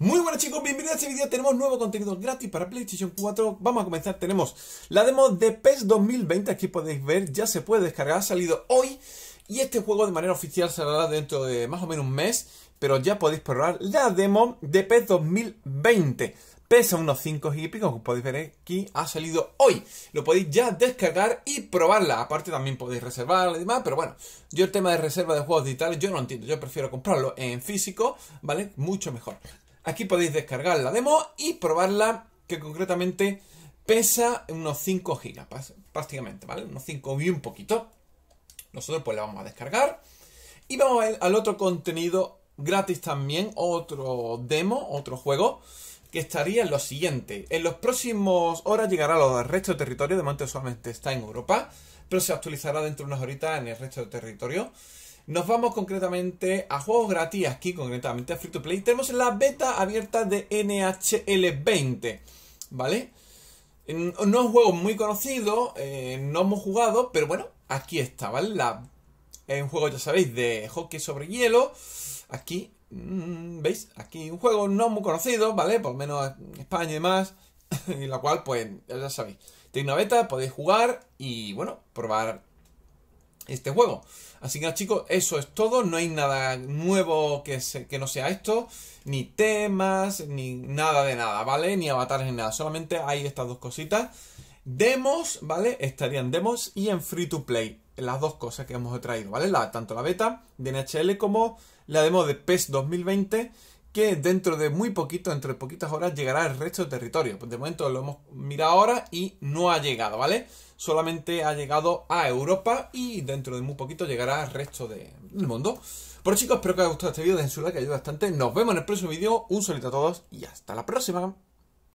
Muy buenas chicos, bienvenidos a este video, tenemos nuevo contenido gratis para PlayStation 4 Vamos a comenzar, tenemos la demo de PES 2020, aquí podéis ver, ya se puede descargar, ha salido hoy Y este juego de manera oficial saldrá dentro de más o menos un mes Pero ya podéis probar la demo de PES 2020 Pesa unos 5 y pico, como podéis ver aquí, ha salido hoy. Lo podéis ya descargar y probarla. Aparte también podéis reservarla y demás, pero bueno, yo el tema de reserva de juegos digitales yo no entiendo. Yo prefiero comprarlo en físico, ¿vale? Mucho mejor. Aquí podéis descargar la demo y probarla, que concretamente pesa unos 5 GB, prácticamente, ¿vale? Unos 5 y un poquito. Nosotros pues la vamos a descargar. Y vamos a ir al otro contenido gratis también, otro demo, otro juego, que estaría en lo siguiente. En los próximos horas llegará a los restos de territorio, de momento solamente está en Europa, pero se actualizará dentro de unas horitas en el resto de territorio. Nos vamos concretamente a juegos gratis aquí, concretamente a Free to Play. Tenemos la beta abierta de NHL 20, ¿vale? No es un juego muy conocido, eh, no hemos jugado, pero bueno, aquí está, ¿vale? La, es un juego, ya sabéis, de hockey sobre hielo. Aquí, mm, ¿veis? Aquí un juego no muy conocido, ¿vale? Por lo menos en España y demás. y la cual, pues, ya sabéis. Tiene una beta, podéis jugar y, bueno, probar este juego. Así que chicos, eso es todo. No hay nada nuevo que, no sea esto. Ni temas, ni nada de nada, ¿vale? Ni avatares, ni nada. Solamente hay estas dos cositas. Demos, ¿vale? Estarían demos y en free to play. Las dos cosas que hemos traído, ¿vale? tanto la beta de NHL como la demo de PES 2020 que dentro de muy poquito, entre poquitas horas, llegará el resto del territorio. Pues de momento lo hemos mirado ahora y no ha llegado, ¿vale? Solamente ha llegado a Europa y dentro de muy poquito llegará al resto del mundo. Por chicos, espero que os haya gustado este vídeo, dejen su like, ayuda bastante. Nos vemos en el próximo vídeo, un saludo a todos y hasta la próxima.